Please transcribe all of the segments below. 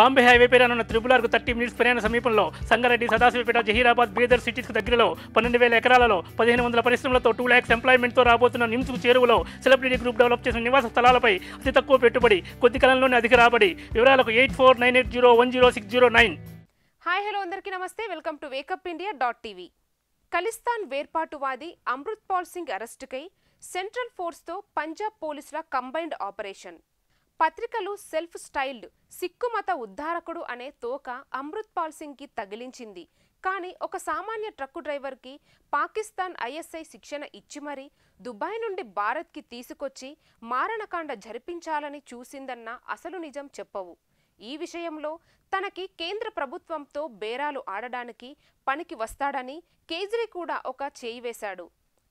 బాంబే హైవేపై రానున్న త్రిపులార్కు thirty minutes ప్రయాణ సమీపంలో సంగారెడ్డి సదాశివపేట జహీరాబాద్ బీదర్ సిటీస్కు దగ్గరలో పన్నెండు వేల ఎకరాలలో పదిహేను వందల పరిశ్రమలతో టూ ల్యాక్స్ ఎంప్లాయ్మెంట్తో రాబోతున్న నిమ్స్కు చేరువలో సెలబ్రిటీ గ్రూప్ డెవలప్ చేసిన నివాస స్థలాలపై అతి తక్కువ పెట్టుబడి కొద్ది కాలంలోనే అధిక రాబడి వివరాలకు eight four nine eight zero one zero six zero nine hi hello అందరికీ నమస్తే welcome to wake up India dot TV Khalistan వేర్పాటువాది అమృత్ పాల్ సింగ్ అరెస్టుకై సెంట్రల్ ఫోర్స్తో పంజాబ్ పోలీసుల కంబైన్డ్ ఆపరేషన్ పత్రికలు సెల్ఫ్ స్టైల్డ్ సిక్కుమత ఉద్ధారకుడు అనే తోక అమృత్పాల్ సింగ్కి తగిలించింది కానీ ఒక సామాన్య ట్రక్కు డ్రైవర్కి పాకిస్తాన్ ఐఎస్ఐ శిక్షణ ఇచ్చి మరీ దుబాయ్ నుండి భారత్కి తీసుకొచ్చి మారణకాండ జరిపించాలని చూసిందన్న అసలు నిజం చెప్పవు ఈ విషయంలో తనకి కేంద్ర ప్రభుత్వంతో బేరాలు ఆడడానికి పనికి వస్తాడని కేజ్రీ కూడా ఒక చేయి వేశాడు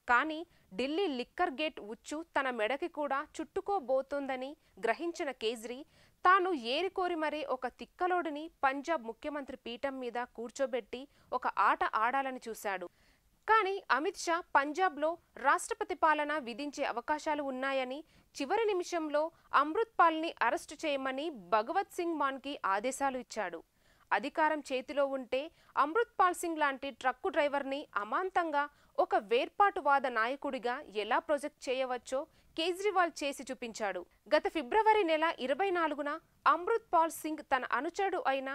కానీ ఢిల్లీ లిక్కర్ గేట్ ఉచ్చు తన మెడకి కూడా చుట్టుకోబోతోందని గ్రహించిన కేజ్రీ తాను ఏరికోరి మరే ఒక తిక్కలోడిని పంజాబ్ ముఖ్యమంత్రి పీఠం మీద కూర్చోబెట్టి ఒక ఆట ఆడాలని చూశాడు కానీ అమిత్ షా పంజాబ్లో రాష్ట్రపతి పాలన విధించే అవకాశాలు ఉన్నాయని చివరి నిమిషంలో అమృత్ పాల్ని అరెస్టు చేయమని భగవత్ సింగ్ మాన్కి ఆదేశాలు ఇచ్చాడు అధికారం చేతిలో ఉంటే అమృత్ పాల్ సింగ్ లాంటి ట్రక్కు డ్రైవర్ని అమాంతంగా ఒక వేర్పాటువాద నాయకుడిగా ఎలా ప్రొజెక్ట్ చేయవచ్చో కేజ్రీవాల్ చేసి చూపించాడు గత ఫిబ్రవరి నెల ఇరవై నాలుగున అమృత్ పాల్ సింగ్ తన అనుచరుడు అయిన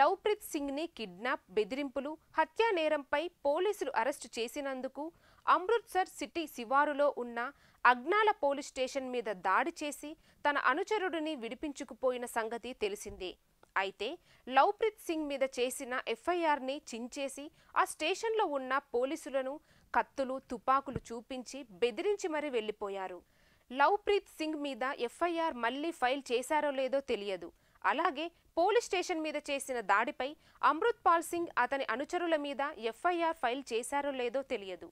లవ్ప్రీత్ సింగ్ని కిడ్నాప్ బెదిరింపులు హత్యా నేరంపై పోలీసులు అరెస్టు చేసినందుకు అమృత్సర్ సిటీ శివారులో ఉన్న అగ్నాల పోలీస్ స్టేషన్ మీద దాడి చేసి తన అనుచరుడిని విడిపించుకుపోయిన సంగతి తెలిసిందే అయితే లవ్ప్రీత్ సింగ్ మీద చేసిన ఎఫ్ఐఆర్ని చించేసి ఆ స్టేషన్లో ఉన్న పోలీసులను కత్తులు తుపాకులు చూపించి బెదిరించి మరీ వెళ్ళిపోయారు లవ్ప్రీత్ సింగ్ మీద ఎఫ్ఐఆర్ మళ్లీ ఫైల్ చేశారో లేదో తెలియదు అలాగే పోలీస్ స్టేషన్ మీద చేసిన దాడిపై అమృత్ పాల్ సింగ్ అతని అనుచరుల మీద ఎఫ్ఐఆర్ ఫైల్ చేశారో లేదో తెలియదు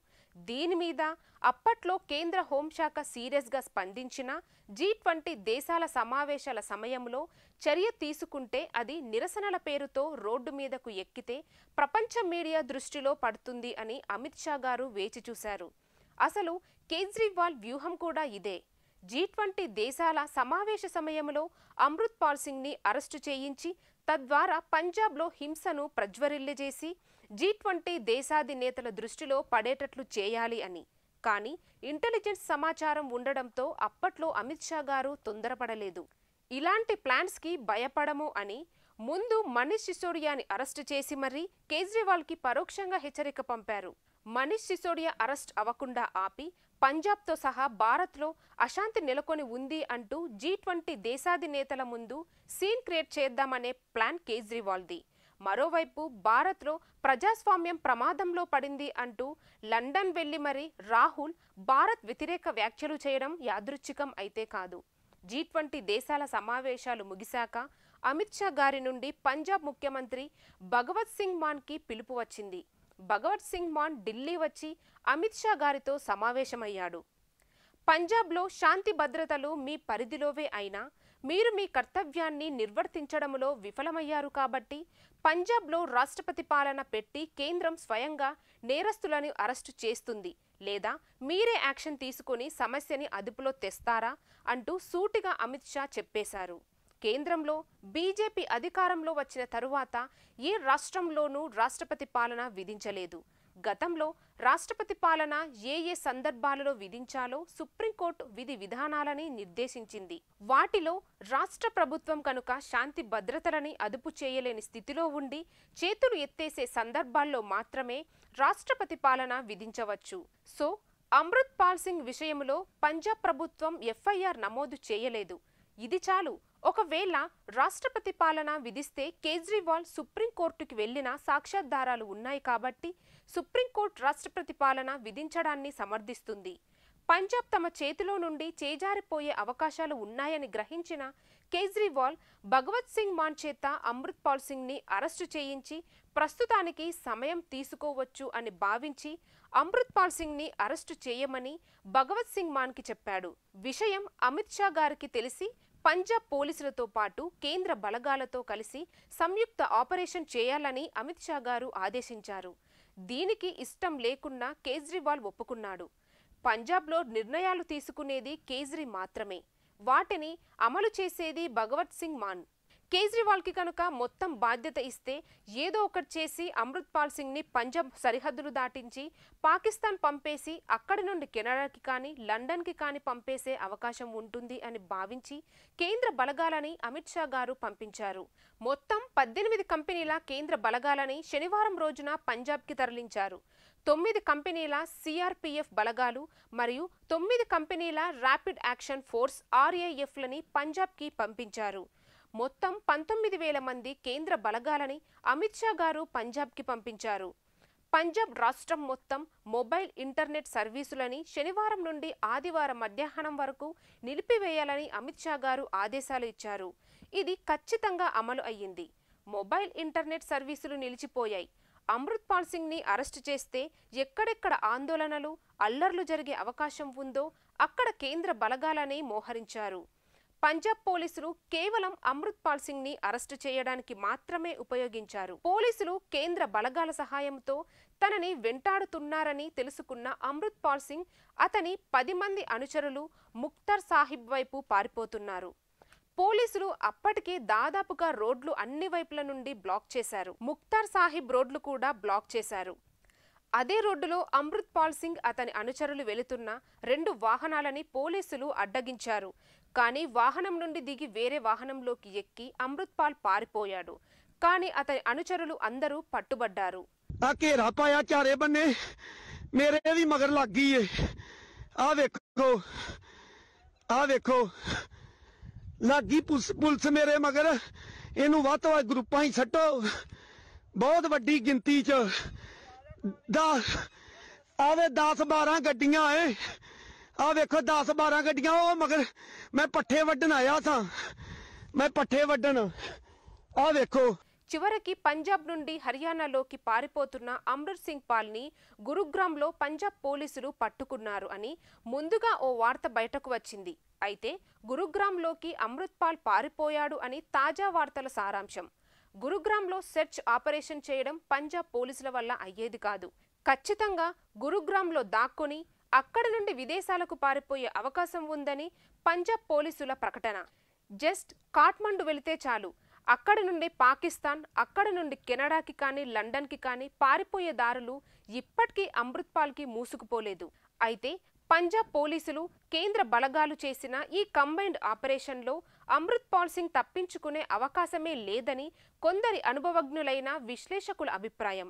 దీని మీద అప్పట్లో కేంద్ర హోంశాఖ సీరియస్గా స్పందించిన జీ ట్వంటీ దేశాల సమావేశాల సమయంలో చర్య తీసుకుంటే అది నిరసనల పేరుతో రోడ్డు మీదకు ఎక్కితే ప్రపంచ మీడియా దృష్టిలో పడుతుంది అని అమిత్ షా గారు వేచి చూశారు అసలు కేజ్రీవాల్ వ్యూహం కూడా ఇదే జీ ట్వంటీ దేశాల సమావేశ సమయంలో అమృత్పాల్ సింగ్ని అరెస్టు చేయించి తద్వారా పంజాబ్లో హింసను ప్రజ్వరిల్లజేసి జీ ట్వంటీ దేశాధినేతల దృష్టిలో పడేటట్లు చేయాలి అని కానీ ఇంటెలిజెన్స్ సమాచారం ఉండడంతో అప్పట్లో అమిత్ షా గారు తొందరపడలేదు ఇలాంటి ప్లాన్స్కి భయపడము అని ముందు మనీష్ సిసోడియాని అరెస్టు చేసి మరీ కేజ్రీవాల్కి పరోక్షంగా హెచ్చరిక పంపారు మనీష్ సిసోడియా అరెస్ట్ అవ్వకుండా ఆపి పంజాబ్తో సహా భారత్లో అశాంతి నెలకొని ఉంది అంటూ జీ ట్వంటీ దేశాధినేతల ముందు సీన్ క్రియేట్ చేద్దామనే ప్లాన్ కేజ్రీవాల్ది మరోవైపు భారత్లో ప్రజాస్వామ్యం ప్రమాదంలో పడింది అంటూ లండన్ వెళ్లి మరి రాహుల్ భారత్ వ్యతిరేక వ్యాఖ్యలు చేయడం యాదృచ్ఛికం అయితే కాదు జీ ట్వంటీ దేశాల సమావేశాలు ముగిశాక అమిత్ షా గారి నుండి పంజాబ్ ముఖ్యమంత్రి భగవత్ సింగ్ మాన్కి పిలుపు వచ్చింది భగవత్ సింగ్ మాన్ ఢిల్లీ వచ్చి అమిత్ షా గారితో సమావేశమయ్యాడు పంజాబ్లో శాంతి భద్రతలు మీ పరిధిలోవే అయినా మీరు మీ కర్తవ్యాన్ని నిర్వర్తించడంలో విఫలమయ్యారు కాబట్టి పంజాబ్లో రాష్ట్రపతి పాలన పెట్టి కేంద్రం స్వయంగా నేరస్తులను అరెస్టు చేస్తుంది లేదా మీరే యాక్షన్ తీసుకుని సమస్యని అదుపులో తెస్తారా అంటూ సూటిగా అమిత్ షా చెప్పేశారు కేంద్రంలో బీజేపీ అధికారంలో వచ్చిన తరువాత ఏ రాష్ట్రంలోనూ రాష్ట్రపతి పాలన విధించలేదు గతంలో రాష్ట్రపతి పాలన ఏ ఏ సందర్భాలలో విధించాలో సుప్రీంకోర్టు విధి విధానాలని నిర్దేశించింది వాటిలో రాష్ట్ర ప్రభుత్వం కనుక శాంతి భద్రతలని అదుపు చేయలేని స్థితిలో ఉండి చేతులు ఎత్తేసే సందర్భాల్లో మాత్రమే రాష్ట్రపతి పాలన విధించవచ్చు సో అమృత్ పాల్ సింగ్ విషయంలో పంజాబ్ ప్రభుత్వం ఎఫ్ఐఆర్ నమోదు చేయలేదు ఇది చాలు ఒకవేళ రాష్ట్రపతి పాలన విధిస్తే కేజ్రీవాల్ సుప్రీంకోర్టుకి వెళ్లిన సాక్ష్యాధారాలు ఉన్నాయి కాబట్టి సుప్రీంకోర్టు రాష్ట్రపతి పాలన విధించడాన్ని సమర్థిస్తుంది పంజాబ్ తమ చేతిలో నుండి చేజారిపోయే అవకాశాలు ఉన్నాయని గ్రహించిన కేజ్రీవాల్ భగవత్ సింగ్ మాన్ చేత అమృత్ పాల్ సింగ్ని అరెస్టు చేయించి ప్రస్తుతానికి సమయం తీసుకోవచ్చు అని భావించి అమృత్ పాల్ సింగ్ని అరెస్టు చేయమని భగవత్ సింగ్ మాన్కి చెప్పాడు విషయం అమిత్ షా గారికి తెలిసి పంజాబ్ పోలీసులతో పాటు కేంద్ర బలగాలతో కలిసి సంయుక్త ఆపరేషన్ చేయాలని అమిత్ షా గారు ఆదేశించారు దీనికి ఇష్టం లేకున్నా కేజ్రీవాల్ ఒప్పుకున్నాడు పంజాబ్లో నిర్ణయాలు తీసుకునేది కేజ్రీ మాత్రమే వాటిని అమలు చేసేది భగవత్ సింగ్ మాన్ కేజ్రీవాల్కి కనుక మొత్తం బాధ్యత ఇస్తే ఏదో ఒకటి చేసి అమృత్ పాల్ సింగ్ని పంజాబ్ సరిహద్దులు దాటించి పాకిస్తాన్ పంపేసి అక్కడి నుండి కెనడాకి కానీ లండన్కి కానీ పంపేసే అవకాశం ఉంటుంది అని భావించి కేంద్ర బలగాలని అమిత్ షా గారు పంపించారు మొత్తం పద్దెనిమిది కంపెనీల కేంద్ర బలగాలని శనివారం రోజున పంజాబ్కి తరలించారు తొమ్మిది కంపెనీల సిఆర్పిఎఫ్ బలగాలు మరియు తొమ్మిది కంపెనీల ర్యాపిడ్ యాక్షన్ ఫోర్స్ ఆర్ఏఎఫ్లని పంజాబ్కి పంపించారు మొత్తం పంతొమ్మిది వేల మంది కేంద్ర బలగాలని అమిత్ షా గారు పంజాబ్కి పంపించారు పంజాబ్ రాష్ట్రం మొత్తం మొబైల్ ఇంటర్నెట్ సర్వీసులని శనివారం నుండి ఆదివారం మధ్యాహ్నం వరకు నిలిపివేయాలని అమిత్ షా గారు ఆదేశాలు ఇచ్చారు ఇది ఖచ్చితంగా అమలు అయ్యింది మొబైల్ ఇంటర్నెట్ సర్వీసులు నిలిచిపోయాయి అమృత్పాల్ సింగ్ని అరెస్ట్ చేస్తే ఎక్కడెక్కడ ఆందోళనలు అల్లర్లు జరిగే అవకాశం ఉందో అక్కడ కేంద్ర బలగాలని మోహరించారు పంజాబ్ పోలీసులు కేవలం అమృత్ పాల్ సింగ్ ని అరెస్టు చేయడానికి మాత్రమే ఉపయోగించారు పోలీసులు కేంద్ర బలగాల సహాయంతో తనని వెంటాడుతున్నారని తెలుసుకున్న అమృత్ పాల్ సింగ్ అతని పది మంది అనుచరులు ముక్తర్ సాహిబ్ వైపు పారిపోతున్నారు పోలీసులు అప్పటికే దాదాపుగా రోడ్లు అన్ని వైపుల నుండి బ్లాక్ చేశారు ముక్తార్ సాహిబ్ రోడ్లు కూడా బ్లాక్ చేశారు అదే రోడ్డులో అమృత్ పాల్ సింగ్ అతని అనుచరులు వెళుతున్న రెండు వాహనాలని పోలీసులు అడ్డగించారు కానీ వాహనం నుండి దిగి వేరే వాహనంలోకి ఎక్కి అమృత్పాల్ పారిపోయాడు కానీ అతని అనుచరులు అందరూ పట్టుబడ్డారు ਆ ਘੇਰਾ ਪਾਇਆ ਚਾਰੇ ਬੰਨੇ ਮੇਰੇ ਵੀ ਮਗਰ ਲੱਗ ਗਈ ਏ ਆ ਵੇਖੋ ਆ ਵੇਖੋ ਲੱਗੀ ਪੁਲਿਸ ਮੇਰੇ ਮਗਰ ਇਹਨੂੰ ਵੱਧ ਤੋਂ ਵੱਧ ਹੀ ਛੱਡੋ ਬਹੁਤ ਵੱਡੀ ਗਿਣਤੀ 'ਚ 10 ਆਵੇ 10 12 ਗੱਡੀਆਂ ਏ ਆ ਵੇਖੋ 10 12 ਗੱਡੀਆਂ ਉਹ ਮਗਰ ਮੈਂ ਪੱਠੇ ਵੱਢਣ ਆਇਆ ਸਾਂ ਮੈਂ ਪੱਠੇ ਵੱਢਣ ਆ ਵੇਖੋ చివరికి పంజాబ్ నుండి హర్యానాలోకి పారిపోతున్న అమృత్ సింగ్ పాల్ని గురుగ్రామ్లో పంజాబ్ పోలీసులు పట్టుకున్నారు అని ముందుగా ఓ వార్త బయటకు వచ్చింది అయితే గురుగ్రామ్లోకి అమృత్ పాల్ పారిపోయాడు అని తాజా వార్తల సారాంశం గురుగ్రామ్లో సెర్చ్ ఆపరేషన్ చేయడం పంజాబ్ పోలీసుల వల్ల అయ్యేది కాదు ఖచ్చితంగా గురుగ్రామ్లో దాక్కుని అక్కడ నుండి విదేశాలకు పారిపోయే అవకాశం ఉందని పంజాబ్ పోలీసుల ప్రకటన జస్ట్ కాట్మండు వెళితే చాలు అక్కడి నుండి పాకిస్తాన్ అక్కడి నుండి కెనడాకి కానీ లండన్కి కానీ పారిపోయే దారులు ఇప్పటికీ అమృత్పాల్కి మూసుకుపోలేదు అయితే పంజాబ్ పోలీసులు కేంద్ర బలగాలు చేసిన ఈ కంబైన్డ్ ఆపరేషన్లో అమృత్పాల్ సింగ్ తప్పించుకునే అవకాశమే లేదని కొందరి అనుభవజ్ఞులైన విశ్లేషకుల అభిప్రాయం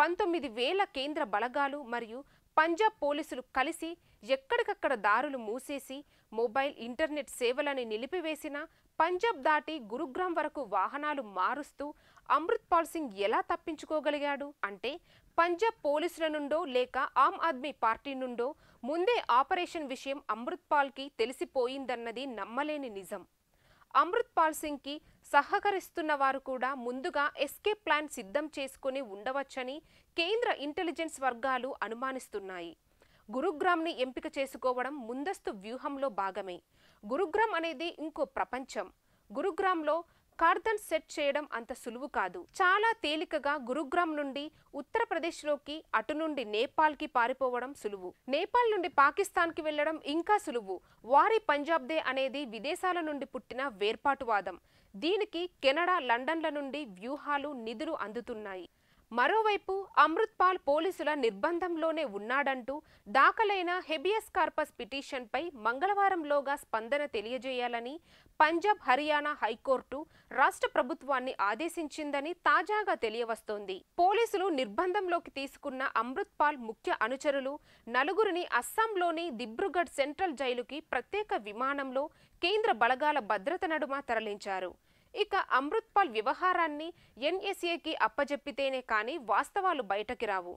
పంతొమ్మిది వేల కేంద్ర బలగాలు మరియు పంజాబ్ పోలీసులు కలిసి ఎక్కడికక్కడ దారులు మూసేసి మొబైల్ ఇంటర్నెట్ సేవలని నిలిపివేసినా పంజాబ్ దాటి గురుగ్రామ్ వరకు వాహనాలు మారుస్తూ అమృత్పాల్ సింగ్ ఎలా తప్పించుకోగలిగాడు అంటే పంజాబ్ పోలీసుల నుండో లేక ఆమ్ ఆద్మీ పార్టీ నుండో ముందే ఆపరేషన్ విషయం అమృత్పాల్కి తెలిసిపోయిందన్నది నమ్మలేని నిజం అమృత్ పాల్ సింగ్కి సహకరిస్తున్న వారు కూడా ముందుగా ఎస్కేప్ ప్లాన్ సిద్ధం చేసుకుని ఉండవచ్చని కేంద్ర ఇంటెలిజెన్స్ వర్గాలు అనుమానిస్తున్నాయి గురుగ్రామ్ని ఎంపిక చేసుకోవడం ముందస్తు వ్యూహంలో భాగమే గురుగ్రామ్ అనేది ఇంకో ప్రపంచం గురుగ్రామ్లో కార్దన్ సెట్ చేయడం అంత సులువు కాదు చాలా తేలికగా గురుగ్రామ్ నుండి ఉత్తరప్రదేశ్లోకి అటు నుండి నేపాల్కి పారిపోవడం సులువు నేపాల్ నుండి పాకిస్తాన్కి వెళ్లడం ఇంకా సులువు వారి పంజాబ్దే అనేది విదేశాల నుండి పుట్టిన వేర్పాటువాదం దీనికి కెనడా లండన్ల నుండి వ్యూహాలు నిధులు అందుతున్నాయి మరోవైపు అమృత్పాల్ పోలీసుల నిర్బంధంలోనే ఉన్నాడంటూ దాఖలైన హెబియస్ కార్పస్ పిటిషన్పై మంగళవారంలోగా స్పందన తెలియజేయాలని పంజాబ్ హర్యానా హైకోర్టు రాష్ట్ర ప్రభుత్వాన్ని ఆదేశించిందని తాజాగా తెలియవస్తోంది పోలీసులు నిర్బంధంలోకి తీసుకున్న అమృత్పాల్ ముఖ్య అనుచరులు నలుగురిని అస్సాంలోని దిబ్రుగఢ్ సెంట్రల్ జైలుకి ప్రత్యేక విమానంలో కేంద్ర బలగాల భద్రత నడుమ తరలించారు ఇక అమృత్పాల్ వ్యవహారాన్ని ఎన్ఎస్ఏకి అప్పజెప్పితేనే కానీ వాస్తవాలు బయటకి రావు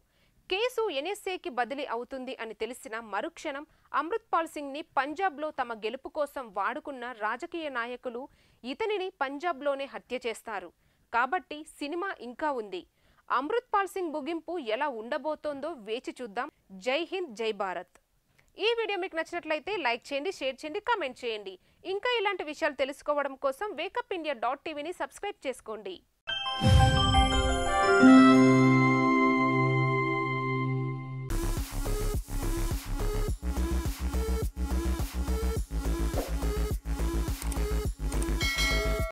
కేసు ఎన్ఎస్ఏకి బదిలీ అవుతుంది అని తెలిసిన మరుక్షణం అమృత్పాల్ సింగ్ని పంజాబ్లో తమ గెలుపు కోసం వాడుకున్న రాజకీయ నాయకులు ఇతనిని పంజాబ్లోనే హత్య చేస్తారు కాబట్టి సినిమా ఇంకా ఉంది అమృత్పాల్ సింగ్ ముగింపు ఎలా ఉండబోతోందో వేచి చూద్దాం జై హింద్ జై భారత్ ఈ వీడియో మీకు నచ్చినట్లయితే లైక్ చేయండి షేర్ చేయండి కామెంట్ చేయండి ఇంకా ఇలాంటి విషయాలు తెలుసుకోవడం కోసం వేకప్ ఇండియా డాట్ టీవీని సబ్స్క్రైబ్ చేసుకోండి